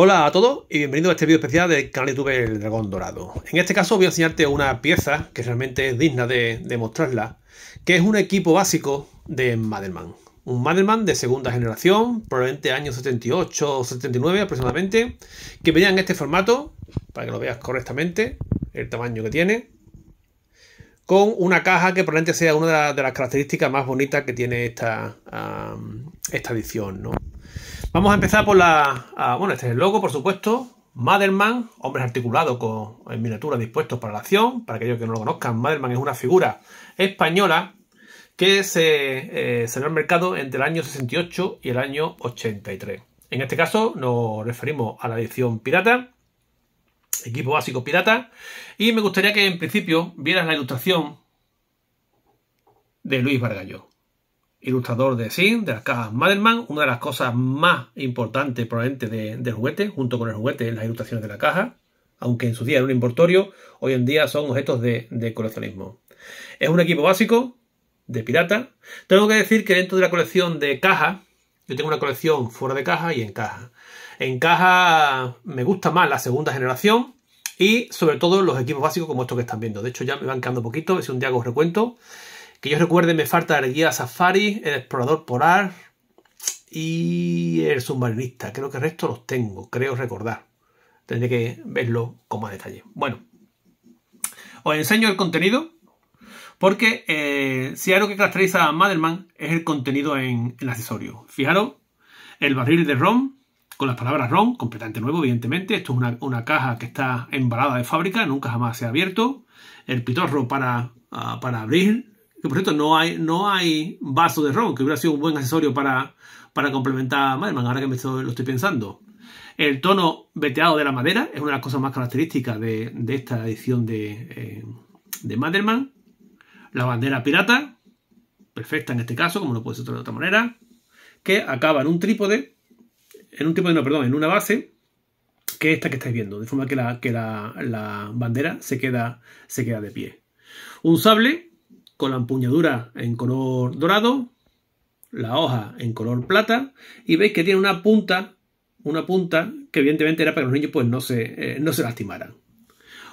Hola a todos y bienvenidos a este vídeo especial del canal YouTube El Dragón Dorado. En este caso voy a enseñarte una pieza que realmente es digna de, de mostrarla, que es un equipo básico de Madelman. Un Madelman de segunda generación, probablemente años 78 o 79 aproximadamente, que venía en este formato, para que lo veas correctamente, el tamaño que tiene con una caja que probablemente sea una de, las características más bonitas que tiene esta, ah, esta edición. Vamos a empezar por la... Ah, bueno, este es el logo, por supuesto. Motherman, hombres articulados con, en miniatura dispuestos para la acción. Para aquellos que no lo conozcan, Motherman es una figura española que se eh, salió al mercado entre el año 68 y el año 83. En este caso nos referimos a la edición pirata equipo básico pirata. Y me gustaría que en principio vieras la ilustración de Luis Vargallo, ilustrador de zinc, de las cajas Madelman, una de las cosas más importantes probablemente de, del juguete, junto con el juguete en las ilustraciones de la caja, aunque en su día era un importorio, hoy en día son objetos de, de coleccionismo. Es un equipo básico de pirata. Tengo que decir que dentro de la colección de caja, yo tengo una colección fuera de caja y en caja. Encaja, me gusta más la segunda generación y sobre todo los equipos básicos como estos que están viendo. De hecho ya me van quedando poquito, si un día os recuento. Que yo recuerde me falta el guía Safari, el explorador polar y el submarinista. Creo que el resto los tengo, creo recordar. Tendré que verlo con más detalle. Bueno, os enseño el contenido. Porque eh, si algo que caracteriza a Madelman es el contenido en, el accesorio. Fijaros, el barril de rom, con las palabras RON, completamente nuevo, evidentemente. Esto es una, caja que está embalada de fábrica, nunca jamás se ha abierto. El pitorro para, ah, para abrir, que por cierto no hay, no hay vaso de RON, que hubiera sido un buen accesorio para, para complementar a Madelman, ahora que me lo estoy pensando. El tono veteado de la madera es una de las cosas más características de, esta edición de, eh, Madelman. La bandera pirata, perfecta en este caso, como lo puede ser de otra manera, que acaba en un trípode en un tipo de, no, perdón, en una base que esta que estáis viendo, de forma que la, que la, bandera se queda, se queda de pie. Un sable con la empuñadura en color dorado, la hoja en color plata y veis que tiene una punta, una punta que evidentemente era para que los niños pues no se, eh, no se lastimaran.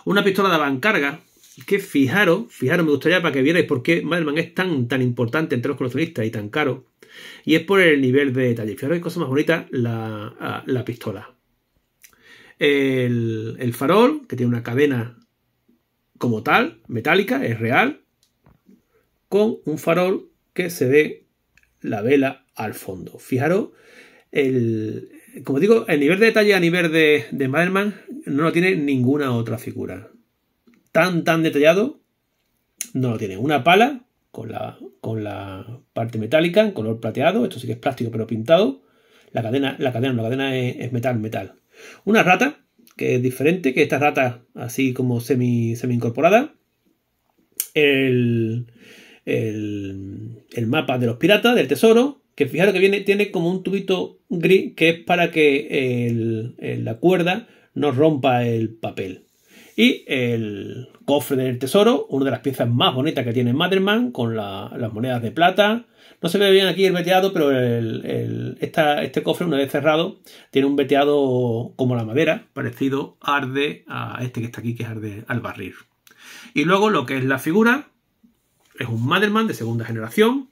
Una pistola de avancarga que fijaros, fijaros, me gustaría para que vierais por qué Madelman es tan, tan importante entre los coleccionistas y tan caro. Y es por el nivel de detalle. Fijaros qué cosa más bonita la, ah, pistola. El, farol, que tiene una cadena como tal, metálica, es real, con un farol que se ve la vela al fondo. Fijaros, el, como digo, el nivel de detalle a nivel de, de no lo tiene ninguna otra figura tan, tan detallado, no lo tiene. Una pala con la, con la parte metálica, en color plateado, esto sí que es plástico pero pintado. La cadena, la cadena, la cadena es, metal, metal. Una rata, que es diferente, que esta rata así como semi, semi incorporada. El, el, el, mapa de los piratas, del tesoro, que fijaros que viene, tiene como un tubito gris que es para que la cuerda no rompa el papel. Y el cofre del tesoro, una de las piezas más bonitas que tiene Matterman, con las monedas de plata. No se ve bien aquí el veteado, pero este cofre, una vez cerrado, tiene un veteado como la madera, parecido arde a este que está aquí, que es arde al barril. Y luego lo que es la figura, es un Matterman de segunda generación.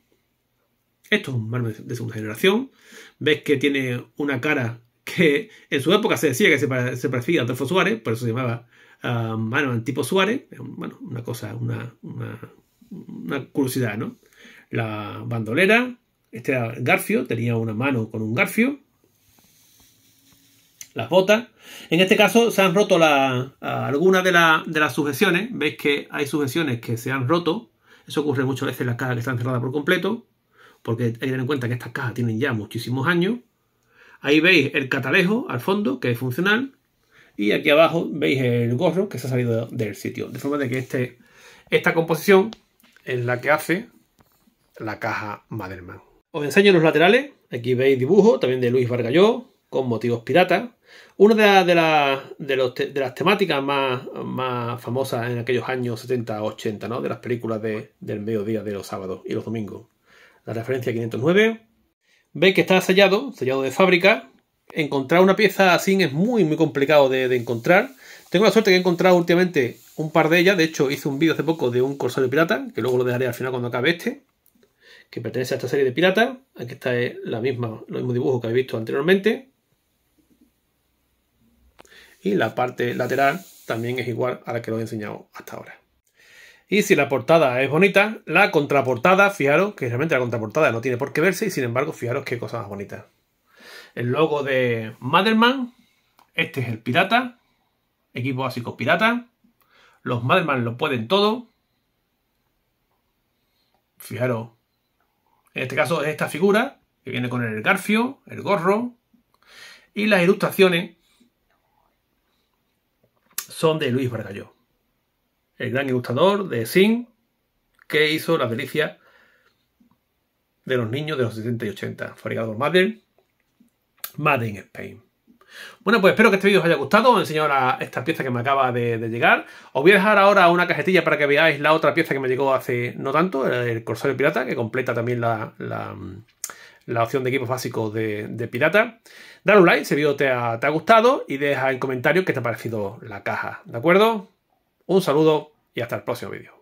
Esto es un de segunda generación. Ves que tiene una cara que en su época se decía que se, parecía a Adolfo Suárez, por eso se llamaba Mano ah, bueno, tipo Suárez, eh, bueno, una cosa, una, una, curiosidad, ¿no? La bandolera, este garfio, tenía una mano con un garfio, las botas. En este caso se han roto algunas de, de, las sujeciones. Veis que hay sujeciones que se han roto. Eso ocurre muchas veces en las cajas que están cerradas por completo, porque hay que tener en cuenta que estas cajas tienen ya muchísimos años. Ahí veis el catalejo al fondo, que es funcional. Y aquí abajo veis el gorro que se ha salido del sitio. De forma de que este, esta composición es la que hace la caja Maderman. Os enseño los laterales. Aquí veis dibujo también de Luis Vargalló con motivos piratas. Una de, de, las temáticas más, más, famosas en aquellos años 70-80, ¿no? De las películas del mediodía de los sábados y los domingos. La referencia 509. Veis que está sellado, sellado de fábrica, encontrar una pieza así es muy, muy complicado de, encontrar. Tengo la suerte que he encontrado últimamente un par de ellas. De hecho, hice un vídeo hace poco de un corsario pirata, que luego lo dejaré al final cuando acabe este, que pertenece a esta serie de piratas. Aquí está eh, la misma, mismo dibujo que he visto anteriormente. Y la parte lateral también es igual a la que os he enseñado hasta ahora. Y si la portada es bonita, la contraportada, fijaros que realmente la contraportada no tiene por qué verse y sin embargo, fijaros qué cosa más bonita el logo de Madelman. Este es el pirata. Equipo básico pirata. Los Madelman lo pueden todo. Fijaros. En este caso es esta figura que viene con el garfio, el gorro. Y las ilustraciones son de Luis Vergallo El gran ilustrador de Sin que hizo la delicia de los niños de los 70 y 80. Fabricado por Made in Spain. Bueno, pues espero que este vídeo os haya gustado. Os he enseñado esta pieza que me acaba de, llegar. Os voy a dejar ahora una cajetilla para que veáis la otra pieza que me llegó hace no tanto, el, el Corsario Pirata, que completa también la, opción de equipos básicos de, Pirata. Dale un like si el vídeo te ha, te ha gustado y deja en comentarios qué te ha parecido la caja. ¿De acuerdo? Un saludo y hasta el próximo vídeo.